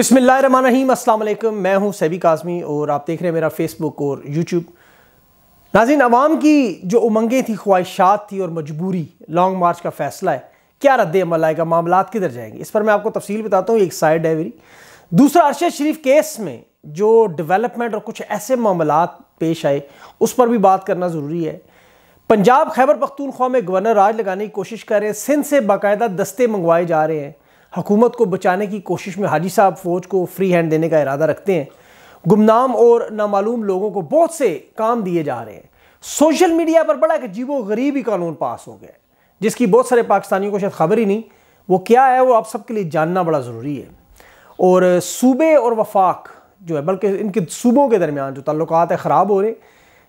बिसमीम अल्लाम मैं हूं सैबी काजमी और आप देख रहे हैं मेरा फेसबुक और यूट्यूब नाजिन आवाम की जो उमंगें थी ख्वाहिशात थी और मजबूरी लॉन्ग मार्च का फैसला है क्या रद्द अमल आएगा मामला किधर जाएंगे इस पर मैं आपको तफसील बताता हूँ एक साइड है मेरी दूसरा अरशद शरीफ केस में जो डेवलपमेंट और कुछ ऐसे मामला पेश आए उस पर भी बात करना ज़रूरी है पंजाब खैबर पख्तूनख्वा में गवर्नर राज लगाने की कोशिश कर रहे हैं सिंध से बाकायदा दस्ते मंगवाए जा रहे हैं हुकूमत को बचाने की कोशिश में हाजी साहब फ़ौज को फ्री हैंड देने का इरादा रखते हैं गुमनाम और नामालूम लोगों को बहुत से काम दिए जा रहे हैं सोशल मीडिया पर बड़ा अजीबो गरीब ही कानून पास हो गया जिसकी बहुत सारे पाकिस्तानियों को शायद खबर ही नहीं वो क्या है वो आप सबके लिए जानना बड़ा ज़रूरी है और सूबे और वफाक जो है बल्कि इनके सूबों के दरमियान जो ताल्लुक है ख़राब हो रहे हैं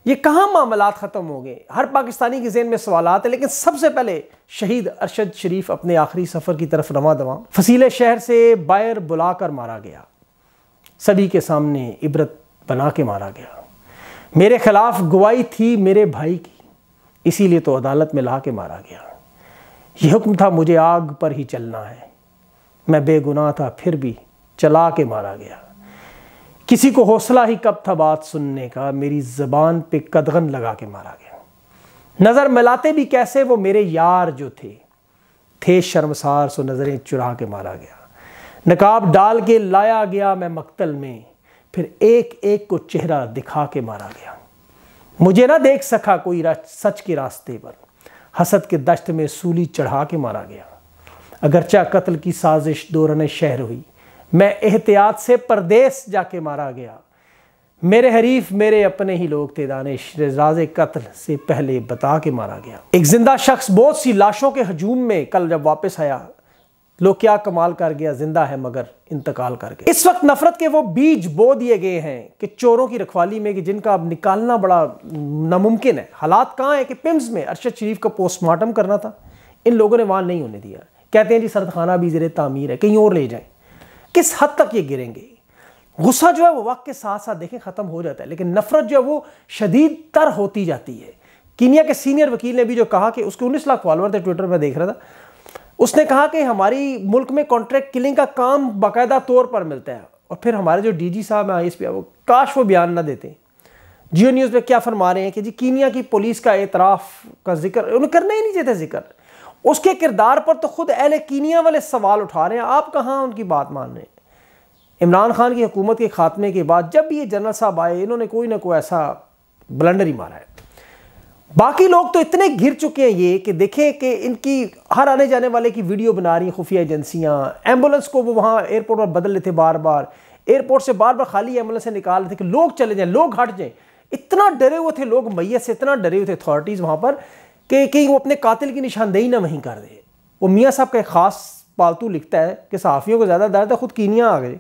ये कहाँ मामला ख़त्म हो गए हर पाकिस्तानी के जेन में सवाल आते हैं लेकिन सबसे पहले शहीद अरशद शरीफ अपने आखिरी सफ़र की तरफ रवा दवा फसीले शहर से बायर बुलाकर मारा गया सभी के सामने इबरत बना के मारा गया मेरे खिलाफ गुवाही थी मेरे भाई की इसीलिए तो अदालत में ला के मारा गया ये हुक्म था मुझे आग पर ही चलना है मैं बेगुनाह था फिर भी चला के मारा गया किसी को हौसला ही कब था बात सुनने का मेरी जबान पे कदगन लगा के मारा गया नज़र मिलाते भी कैसे वो मेरे यार जो थे थे शर्मसार सो नज़रें चुरा के मारा गया नकाब डाल के लाया गया मैं मकतल में फिर एक एक को चेहरा दिखा के मारा गया मुझे ना देख सका कोई सच के रास्ते पर हसद के दश्त में सूली चढ़ा के मारा गया अगरचा कत्ल की साजिश दौरान शहर हुई मैं एहतियात से परदेस जाके मारा गया मेरे हरीफ मेरे अपने ही लोग थे दानिश राज कत्ल से पहले बता के मारा गया एक जिंदा शख्स बहुत सी लाशों के हजूम में कल जब वापस आया लोग क्या कमाल कर गया जिंदा है मगर इंतकाल कर गया इस वक्त नफरत के वो बीज बो दिए गए हैं कि चोरों की रखवाली में कि जिनका अब निकालना बड़ा नामुमकिन है हालात कहाँ है कि पिम्स में अरशद शरीफ का पोस्टमार्टम करना था इन लोगों ने वहाँ नहीं होने दिया कहते हैं जी सरदखाना भी जर तामीर है कहीं और ले जाएं किस हद तक ये गिरेंगे गुस्सा जो है वो वक्त के साथ साथ देखें ख़त्म हो जाता है लेकिन नफरत जो है वो शदीद तर होती जाती है कीनिया के सीनियर वकील ने भी जो कहा कि उसके 19 लाख फॉलोअर थे ट्विटर पर देख रहा था उसने कहा कि हमारी मुल्क में कॉन्ट्रैक्ट किलिंग का काम बाकायदा तौर पर मिलता है और फिर हमारे जो जी साहब हैं आई एस पी वो काश वो बयान ना देते जियो न्यूज़ पर क्या फरमा रहे हैं कि जी कीनिया की पुलिस का एतराफ़ का जिक्र उन्हें करना ही नहीं चाहता जिक्र उसके किरदार पर तो ख़ुद अहल कीनिया वाले सवाल उठा रहे हैं आप कहाँ उनकी बात मान रहे हैं इमरान खान की हुकूमत के खात्मे के बाद जब भी ये जनरल साहब आए इन्होंने कोई ना कोई ऐसा ब्लंडर ही मारा है बाकी लोग तो इतने घिर चुके हैं ये कि देखें कि इनकी हर आने जाने वाले की वीडियो बना रही खुफिया एजेंसियाँ एम्बुलेंस को वो वहाँ एयरपोर्ट पर बदल लेते बार बार एयरपोर्ट से बार बार खाली एम्बुलेंस से निकाल रहे थे कि लोग चले जाएँ लोग हट जाएँ इतना डरे हुए थे लोग मैयत से इतना डरे हुए थे अथॉरिटीज़ वहाँ पर कि कहीं वो अपने कातिल की निशानदेही ना वहीं कर दे वो मियाँ साहब का एक ख़ास पालतू लिखता है कि सहाफ़ियों को ज़्यादा दर्द है ख़ुद कीनिया आ गए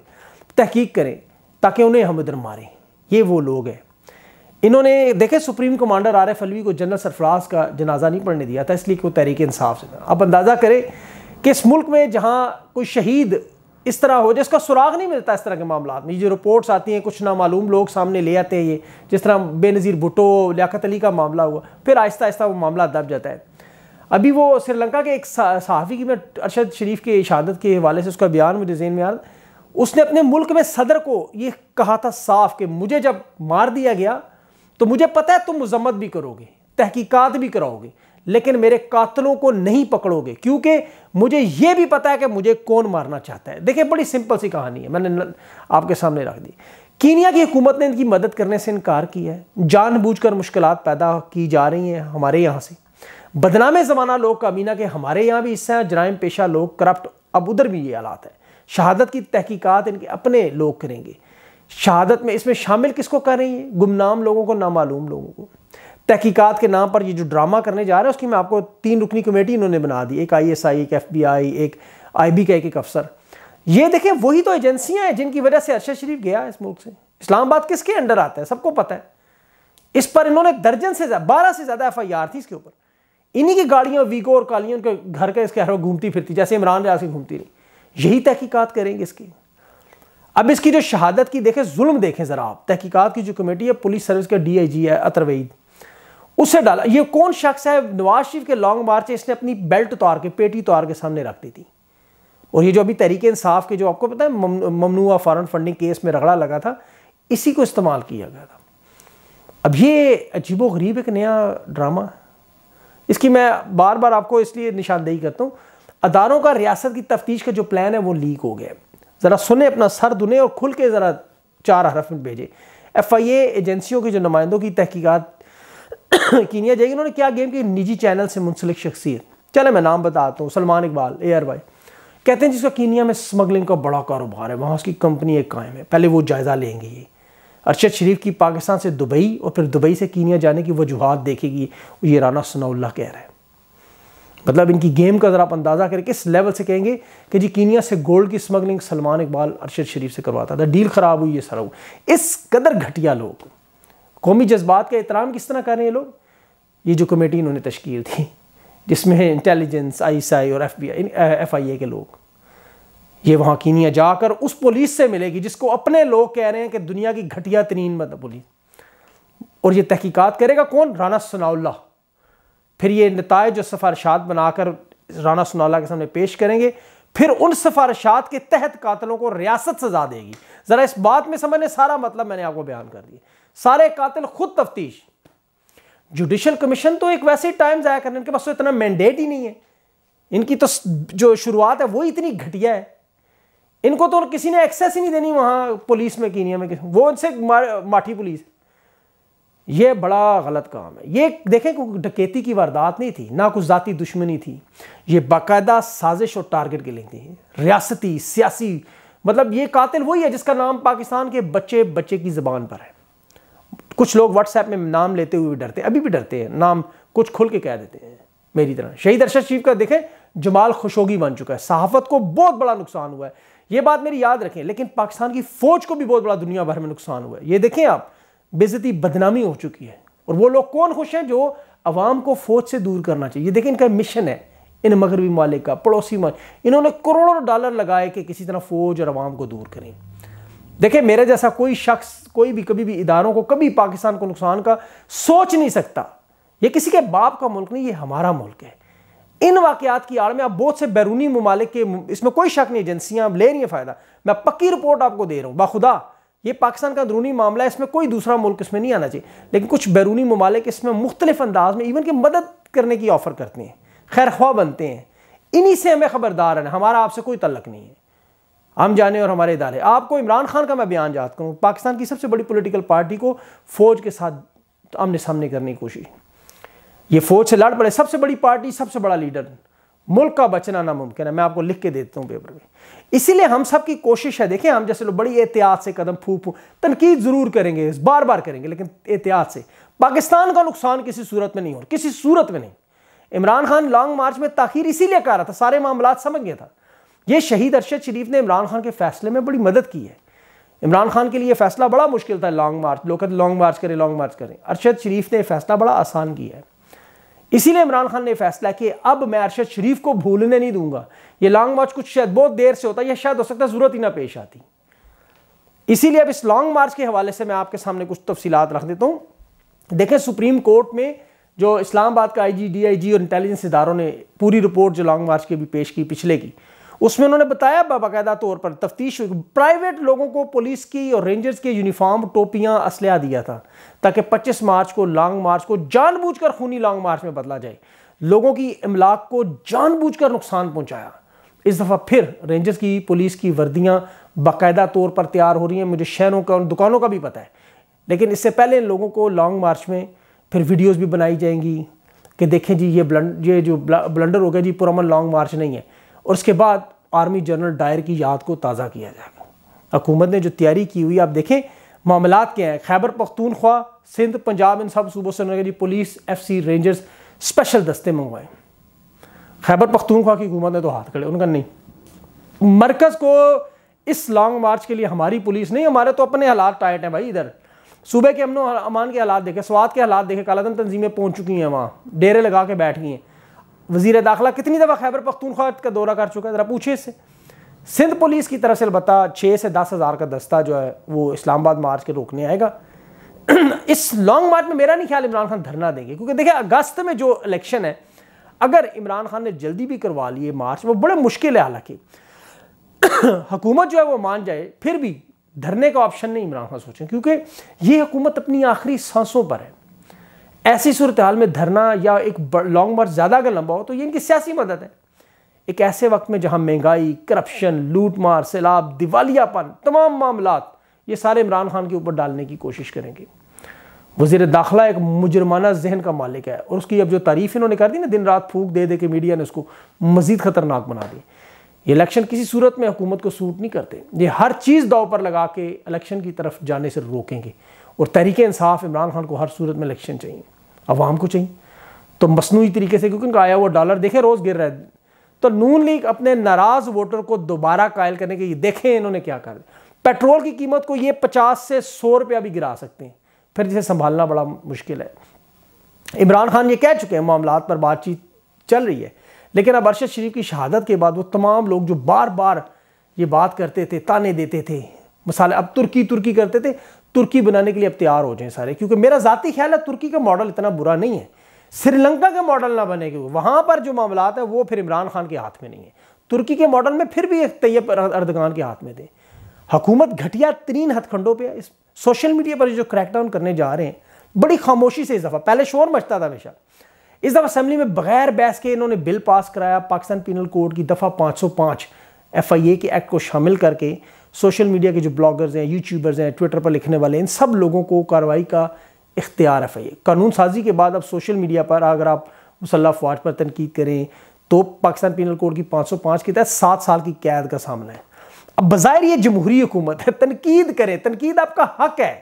तहकीक करें ताकि उन्हें हम इधर मारें ये वो लोग हैं इन्होंने देखे सुप्रीम कमांडर एफ अलवी को जनरल सरफराज का जनाजा नहीं पढ़ने दिया था इसलिए कि वो तहरीक इंसाफ से था अब अंदाज़ा करें कि इस मुल्क में जहाँ कोई शहीद इस तरह हो जिसका सुराग नहीं मिलता इस तरह के मामला में जो रिपोर्ट्स आती हैं कुछ नामालूम लोग सामने ले आते हैं ये जिस तरह बेनज़ीर भुटो लियात अली का मामला हुआ फिर आहिस्ता आहिस्ता वो मामला दब जाता है अभी वो श्रीलंका के एक सहाफ़ी की मैं अरशद शरीफ के शहादत के हवाले से उसका बयान मुझे जेन में आ उसने अपने मुल्क में सदर को ये कहा था साफ कि मुझे जब मार दिया गया तो मुझे पता है तुम मजम्मत भी करोगे तहकीकत भी कराओगे लेकिन मेरे कातलों को नहीं पकड़ोगे क्योंकि मुझे यह भी पता है कि मुझे कौन मारना चाहता है देखिए बड़ी सिंपल सी कहानी है मैंने आपके सामने रख दी कीनिया की हुकूमत ने इनकी मदद करने से इनकार किया है जानबूझकर मुश्किल पैदा की जा रही हैं हमारे यहाँ से बदनाम ज़माना लोग कामीना के हमारे यहाँ भी हिस्सा हैं जराइम पेशा लोग करप्ट अब उधर भी ये हालात है शहादत की तहकीकात इनके अपने लोग करेंगे शहादत में इसमें शामिल किसको कर रही है गुमनाम लोगों को नामालूम लोगों को तहकीकत के नाम पर ये जो ड्रामा करने जा रहे हैं उसकी मैं आपको तीन रुकनी कमेटी इन्होंने बना दी एक आईएसआई एक एफबीआई एक आईबी का एक एक अफसर ये देखें वही तो एजेंसियां हैं जिनकी वजह से अरशद शरीफ गया इस मुल्क से इस्लामाबाद किसके अंडर आता है सबको पता है इस पर इन्होंने दर्जन से बारह से ज़्यादा एफ आई आर थी इसके ऊपर इन्हीं की गाड़ियाँ वीको और कालियों के घर के इसके हर घूमती फिरती जैसे इमरान रियाज की घूमती रही यही तहकीकत करेंगे इसकी अब इसकी जो शहादत की देखें जुल्म देखें ज़रा आप तहकीकात की जो कमेटी है पुलिस सर्विस के डी आई जी है अतरवेद उसे डाला ये कौन शख्स है नवाज शरीफ के लॉन्ग मार्च इसने अपनी बेल्ट उतार के पेटी उतार के सामने रख दी थी और ये जो अभी तरीके इंसाफ के जो आपको पता है ममनुआ फॉरन फंडिंग केस में रगड़ा लगा था इसी को इस्तेमाल किया गया था अब ये अजीबो गरीब एक नया ड्रामा इसकी मैं बार बार आपको इसलिए निशानदेही करता हूँ अदारों का रियासत की तफ्तीश का जो प्लान है वो लीक हो गया ज़रा सुने अपना सर दुने और खुल के ज़रा चार हरफ में भेजे एफ आई ए एजेंसियों के जो नुमाइंदों की तहकीकत कीनिया जाएगी इन्होंने क्या गेम की निजी चैनल से मुंसलिक शख्सियत चले मैं नाम बताता हूँ सलमान इकबाल आर भाई कहते हैं जिसका कीनिया में स्मगलिंग का बड़ा कारोबार है वहाँ उसकी कंपनी एक कायम है पहले वो जायज़ा लेंगे ये अरशद शरीफ की पाकिस्तान से दुबई और फिर दुबई से कीनिया जाने की वजूहत देखेगी ये राना सनाउल्ला कह रहा है मतलब इनकी गेम का ज़रा आप अंदाज़ा करें किस लेवल से कहेंगे कि जी कीनिया से गोल्ड की स्मगलिंग सलमान इकबाल अरशद शरीफ से करवाता था डील ख़राब हुई ये सर इस कदर घटिया लोग कौमी जज्बात का एहतराम किस तरह कर रहे ये लोग ये जो कमेटी इन्होंने तश्कील थी जिसमें इंटेलिजेंस आई एस आई और F B I F I A के लोग ये वहाँ कीनिया जाकर उस पुलिस से मिलेगी जिसको अपने लोग कह रहे हैं कि दुनिया की घटिया तरीन मतलब पुलिस और ये तहकीकात करेगा कौन राना सनाउल्ला फिर ये नतज और सफारशात बनाकर राना सनाउल्ला के सामने पेश करेंगे फिर उन सफारशात के तहत कातलों को रियासत सजा देगी ज़रा इस बात में समझने सारा मतलब मैंने आपको बयान कर दिया सारे कातिल खुद तफ्तीश जुडिशल कमीशन तो एक वैसे ही टाइम ज़ाया करने इनके पास तो इतना मैंडेट ही नहीं है इनकी तो जो शुरुआत है वो इतनी घटिया है इनको तो किसी ने एक्सेस ही नहीं देनी वहाँ पुलिस में कीनिया में है वो इनसे माठी पुलिस ये बड़ा गलत काम है ये देखें कोई डकेती की वारदात नहीं थी ना कुछ ज़ाती दुश्मनी थी ये बाकायदा साजिश और टारगेट के लिए थी रियासती सियासी मतलब ये कातिल वही है जिसका नाम पाकिस्तान के बच्चे बच्चे की ज़बान पर है कुछ लोग व्हाट्सएप में नाम लेते हुए डरते अभी भी डरते हैं नाम कुछ खुल के कह देते हैं मेरी तरह शहीद अरशद शरीफ का देखें जमाल खुशोगी बन चुका है सहाफत को बहुत बड़ा नुकसान हुआ है ये बात मेरी याद रखें लेकिन पाकिस्तान की फौज को भी बहुत बड़ा दुनिया भर में नुकसान हुआ है ये देखें आप बेजती बदनामी हो चुकी है और वो लोग कौन खुश हैं जो अवाम को फौज से दूर करना चाहिए ये देखें इनका मिशन है इन मगरबी मालिक का पड़ोसी मालिक इन्होंने करोड़ों डॉलर लगाए कि किसी तरह फौज और अवाम को दूर करें देखिए मेरे जैसा कोई शख्स कोई भी कभी भी इदारों को कभी पाकिस्तान को नुकसान का सोच नहीं सकता ये किसी के बाप का मुल्क नहीं ये हमारा मुल्क है इन वाकयात की आड़ में आप बहुत से बैरूनी ममालिक के इसमें कोई शक नहीं एजेंसियां ले रही हैं फ़ायदा मैं पक्की रिपोर्ट आपको दे रहा हूँ बाखुदा ये पाकिस्तान का अंदरूनी मामला है इसमें कोई दूसरा मुल्क इसमें नहीं आना चाहिए लेकिन कुछ बैरूनी ममालिक इसमें मुख्तलिफ अंदाज में इवन के मदद करने की ऑफ़र करते हैं खैर ख्वा बनते हैं इन्हीं से हमें ख़बरदार है हमारा आपसे कोई तलक नहीं है हम जाने और हमारे इदारे आपको इमरान खान का मैं बयान याद करूँ पाकिस्तान की सबसे बड़ी पोलिटिकल पार्टी को फ़ौज के साथ आमने सामने करने की कोशिश ये फ़ौज से लड़ पड़े सबसे बड़ी पार्टी सबसे बड़ा लीडर मुल्क का बचना नामुमकिन है मैं आपको लिख के देता हूँ पेपर में इसीलिए हम सब की कोशिश है देखें हम जैसे लोग बड़ी एहतियात से कदम फू फू तनकीद ज़रूर करेंगे बार बार करेंगे लेकिन एहतियात से पाकिस्तान का नुकसान किसी सूरत में नहीं हो किसी सूरत में नहीं इमरान खान लॉन्ग मार्च में ताखिर इसीलिए कर रहा था सारे मामला समझ गया था ये शहीद अरशद शरीफ ने इमरान खान के फैसले में बड़ी मदद की है इमरान खान के लिए फैसला बड़ा मुश्किल था लॉन्ग मार्च लोग लॉन्ग मार्च करें लॉन्ग मार्च करें अरशद शरीफ ने फैसला बड़ा आसान किया है इसीलिए इमरान खान ने फैसला किया अब मैं अरशद शरीफ को भूलने नहीं दूंगा ये लॉन्ग मार्च कुछ शायद बहुत देर से होता यह शायद हो सकता है जरूरत ही ना पेश आती इसीलिए अब इस लॉन्ग मार्च के हवाले से मैं आपके सामने कुछ तफसीलात रख देता हूँ देखें सुप्रीम कोर्ट में जो इस्लामाबाद का आई जी और इंटेलिजेंस इदारों ने पूरी रिपोर्ट जो लॉन्ग मार्च की भी पेश की पिछले की उसमें उन्होंने बताया बाकायदा तौर पर तफ्तीश प्राइवेट लोगों को पुलिस की और रेंजर्स की यूनिफॉर्म टोपियां असलह दिया था ताकि 25 मार्च को लॉन्ग मार्च को जानबूझकर खूनी लॉन्ग मार्च में बदला जाए लोगों की इमलाक को जानबूझकर नुकसान पहुंचाया इस दफ़ा फिर रेंजर्स की पुलिस की वर्दियां बाकायदा तौर पर तैयार हो रही हैं मुझे शहरों का उन दुकानों का भी पता है लेकिन इससे पहले इन लोगों को लॉन्ग मार्च में फिर वीडियोज़ भी बनाई जाएंगी कि देखें जी ये ब्लंड ये जो ब्लंडर हो गया जी पुरमन लॉन्ग मार्च नहीं है और उसके बाद आर्मी जनरल डायर की याद को ताज़ा किया जाएगा हुकूमत ने जो तैयारी की हुई आप देखें मामला क्या हैं खैबर पख्तूनख्वा सिंध पंजाब इन सब सूबों से नगर police F C rangers special दस्ते मंगवाए खैबर पख्तूनख्वा की हुकूमत ने तो हाथ खड़े उनका नहीं मरकज़ को इस लॉन्ग मार्च के लिए हमारी पुलिस नहीं हमारे तो अपने हालात टाइट हैं भाई इधर सूबे के अमन अमान के हालात देखे स्वाद के हालात देखे कालादन तंजीमें पहुंच चुकी हैं वहाँ डेरे लगा के बैठ गई हैं वजीर दाखिला कितनी दफ़ा खैबर पख्तूनख्वा का दौरा कर चुका है ज़रा पूछे इससे सिंध पुलिस की तरफ से अलबत्ता छः से दस हज़ार का दस्ता जो है वो इस्लामाबाद मार्च के रोकने आएगा इस लॉन्ग मार्च में मेरा नहीं ख्याल इमरान खान धरना देंगे क्योंकि देखिए अगस्त में जो इलेक्शन है अगर इमरान खान ने जल्दी भी करवा लिए मार्च वो बड़े मुश्किल है हालांकि हुकूमत जो है वो मान जाए फिर भी धरने का ऑप्शन नहीं इमरान खान सोचें क्योंकि ये हुकूमत अपनी आखिरी सांसों पर है ऐसी सूरत हाल में धरना या एक लॉन्ग मार्च ज़्यादा अगर लंबा हो तो ये इनकी सियासी मदद है एक ऐसे वक्त में जहाँ महंगाई करप्शन लूट मार सैलाब दिवालियापन तमाम मामला ये सारे इमरान खान के ऊपर डालने की कोशिश करेंगे वजीर दाखिला एक मुजरमाना जहन का मालिक है और उसकी अब जो तारीफ इन्होंने कर दी ना दिन रात फूक दे दे के मीडिया ने उसको मजीद खतरनाक बना दी ये इलेक्शन किसी सूरत में हुकूमत को सूट नहीं करते ये हर चीज़ दाव पर लगा के इलेक्शन की तरफ जाने से रोकेंगे और तहरीक इंसाफ इमरान खान को हर सूरत में इलेक्शन चाहिए अवाम को चाहिए तो मसनू तरीके से क्योंकि उनका आया हुआ डॉलर देखे रोज़ गिर रहा है तो नून लीग अपने नाराज़ वोटर को दोबारा कायल करने के लिए देखें इन्होंने क्या कर पेट्रोल की कीमत को ये पचास से सौ रुपया भी गिरा सकते हैं फिर जिसे संभालना बड़ा मुश्किल है इमरान खान ये कह चुके हैं मामला पर बातचीत चल रही है लेकिन अब अरशद शरीफ की शहादत के बाद वो तमाम लोग जो बार बार ये बात करते थे ताने देते थे मसाले अब तुर्की तुर्की करते थे तुर्की बनाने के लिए अब तैयार हो जाएं सारे क्योंकि मेरा ज़ाती ख्याल है तुर्की का मॉडल इतना बुरा नहीं है श्रीलंका का मॉडल ना बने क्योंकि वहाँ पर जो मामला है वो फिर इमरान खान के हाथ में नहीं है तुर्की के मॉडल में फिर भी एक तैयब अर्दगान के हाथ में थे हकूमत घटिया तरीन हथखंडों पर इस सोशल मीडिया पर जो क्रैकडाउन करने जा रहे हैं बड़ी खामोशी से इस दफ़ा पहले शोर मचता था हमेशा इस दफ़ा असम्बली में बगैर बहस के इन्होंने बिल पास कराया पाकिस्तान पिनल कोड की दफ़ा सौ एफ आई ए के एक्ट को शामिल करके सोशल मीडिया के जो ब्लॉगर्स हैं यूट्यूबर्स हैं ट्विटर पर लिखने वाले इन सब लोगों को कार्रवाई का इख्तियार है कानून साजी के बाद अब सोशल मीडिया पर अगर आप मुसल्ह फौज पर तनकीद करें तो पाकिस्तान पिनल कोड की 505 के तहत सात साल की कैद का सामना है अब बाहर ये जमहूरी हुकूमत है तनकीद करें तनकीद आपका हक है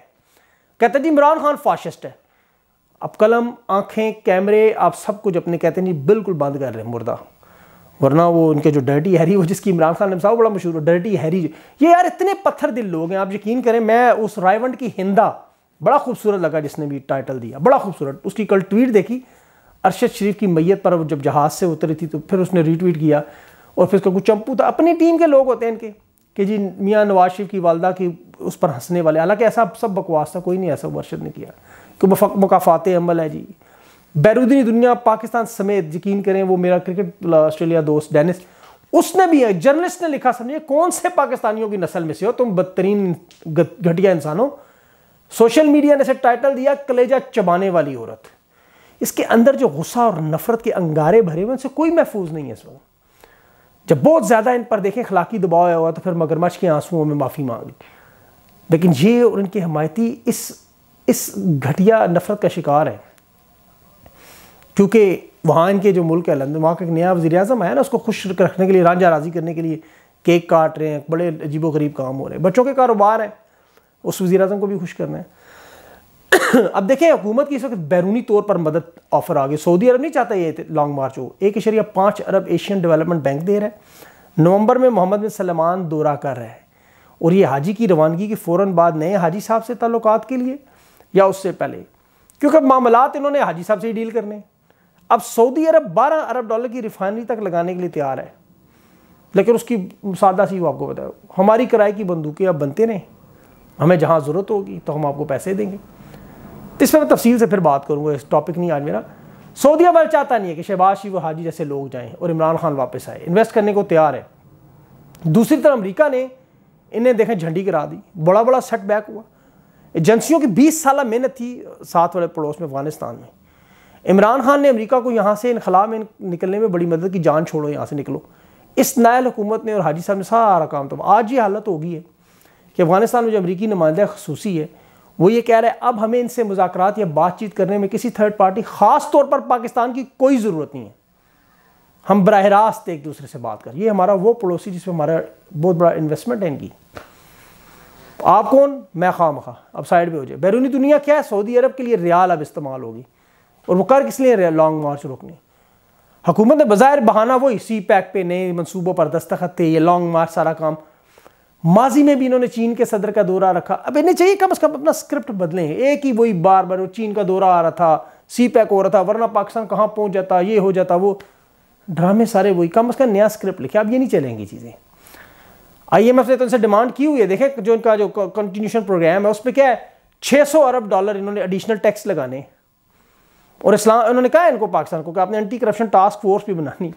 कहते जी इमरान खान फाशिस्ट है अब कलम आंखें कैमरे आप सब कुछ अपने कहते हैं जी बिल्कुल बंद कर रहे हैं मुर्दा वरना वो उनके जो डर्टी हैरी वो जिसकी इमरान खान साहब बड़ा मशहूर हो डर्टी हैरी ये यार इतने पत्थर दिल लोग हैं आप यकीन करें मैं उस रायवंड की हिंदा बड़ा खूबसूरत लगा जिसने भी टाइटल दिया बड़ा खूबसूरत उसकी कल ट्वीट देखी अरशद शरीफ की मैयत पर जब जहाज़ से उतरी थी तो फिर उसने रीट्वीट किया और फिर उसका कुछ चंपू था अपनी टीम के लोग होते हैं इनके कि जी मियाँ नवाज शरीफ की वालदा की उस पर हंसने वाले हालांकि ऐसा सब बकवास था कोई नहीं ऐसा वर्षद ने किया कि तो मुकाफात अमल है जी बैरूदनी दुनिया पाकिस्तान समेत यकीन करें वो मेरा क्रिकेट ऑस्ट्रेलिया दोस्त डेनिस उसने भी एक जर्नलिस्ट ने लिखा समझे कौन से पाकिस्तानियों की नस्ल में से हो तुम बदतरीन घटिया इंसान हो सोशल मीडिया ने इसे टाइटल दिया कलेजा चबाने वाली औरत इसके अंदर जो गुस्सा और नफरत के अंगारे भरे हुए उनसे कोई महफूज नहीं है इस वक्त जब बहुत ज़्यादा इन पर देखें खलाकी दबाव आया हुआ तो फिर मगरमच्छ के आंसुओं में माफ़ी मांग लेकिन ये और इनके हमायती इस इस घटिया नफरत का शिकार है क्योंकि वहाँ इनके जो मुल्क है लंदन वहाँ का एक नया वजी अजम आया ना उसको खुश रखने के लिए रांझा राजी करने के लिए केक काट रहे हैं बड़े अजीबो गरीब काम हो रहे हैं बच्चों के कारोबार हैं उस वजी अजम को भी खुश करना है अब देखें हुकूमत की इस वक्त बैरूनी तौर पर मदद ऑफर आ गई सऊदी अरब नहीं चाहता ये लॉन्ग मार्च हो एक इशरिया पाँच अरब एशियन डेवलपमेंट बैंक दे रहा है नवंबर में मोहम्मद बिन सलमान दौरा कर रहा है और ये हाजी की रवानगी के फ़ौर बाद नए हाजी साहब से ताल्लुक के लिए या उससे पहले क्योंकि मामला इन्होंने हाजी साहब से ही डील करने हैं अब सऊदी अरब 12 अरब डॉलर की रिफाइनरी तक लगाने के लिए तैयार है लेकिन उसकी सादा सी वो आपको बताया हमारी किराए की बंदूकें अब बनते रहें हमें जहाँ ज़रूरत होगी तो हम आपको पैसे देंगे इस पर मैं तफसील से फिर बात करूँगा इस टॉपिक नहीं आज मेरा सऊदी अरब चाहता नहीं है कि शहबाज शिव हाजी जैसे लोग जाएँ और इमरान खान वापस आए इन्वेस्ट करने को तैयार है दूसरी तरफ अमरीका ने इन्हें देखें झंडी करा दी बड़ा बड़ा सेटबैक हुआ एजेंसियों की बीस साल मेहनत थी साथ वाले पड़ोस में अफगानिस्तान में इमरान खान ने अमरीका को यहाँ से इनखला में निकलने में बड़ी मदद की जान छोड़ो यहाँ से निकलो इस नायल हुकूमत ने और हाजी साहब ने सारा काम तो आज ये हालत होगी है कि अफगानिस्तान में जो अमरीकी नुमाइंदा खसूसी है वो ये कह रहा है अब हमें इनसे मुजात या बातचीत करने में किसी थर्ड पार्टी ख़ास तौर पर पाकिस्तान की कोई ज़रूरत नहीं है हम बरह रास्त एक दूसरे से बात करें ये हमारा वो पड़ोसी जिसमें हमारा बहुत बड़ा इन्वेस्टमेंट है इनकी आप कौन मैं खाम खा अब साइड पर हो जाए बैरूनी दुनिया क्या है सऊदी अरब के लिए रियाल अब इस्तेमाल होगी और वो कर किस लिए रहे लॉन्ग मार्च रोकने हुकूमत ने बाहर बहाना वही सी पैक पे नए मनसूबों पर दस्तखत थे ये लॉन्ग मार्च सारा काम माजी में भी इन्होंने चीन के सदर का दौरा रखा अब इन्हें चाहिए कम अज़ कम अपना स्क्रिप्ट बदलें एक ही वही बार बार चीन का दौरा आ रहा था सी पैक हो रहा था वरना पाकिस्तान कहाँ पहुँच जाता ये हो जाता वो ड्रामे सारे वही कम अज़ कम नया स्क्रिप्ट लिखे अब ये नहीं चलेंगी चीज़ें एफ ने तो इनसे डिमांड की हुई है देखें जो इनका जो कंटिन्यूशन प्रोग्राम है उस पर क्या है सौ अरब डॉलर इन्होंने एडिशनल टैक्स लगाने और इस्लाम उन्होंने कहा इनको पाकिस्तान को कि आपने एंटी करप्शन टास्क फोर्स भी बनानी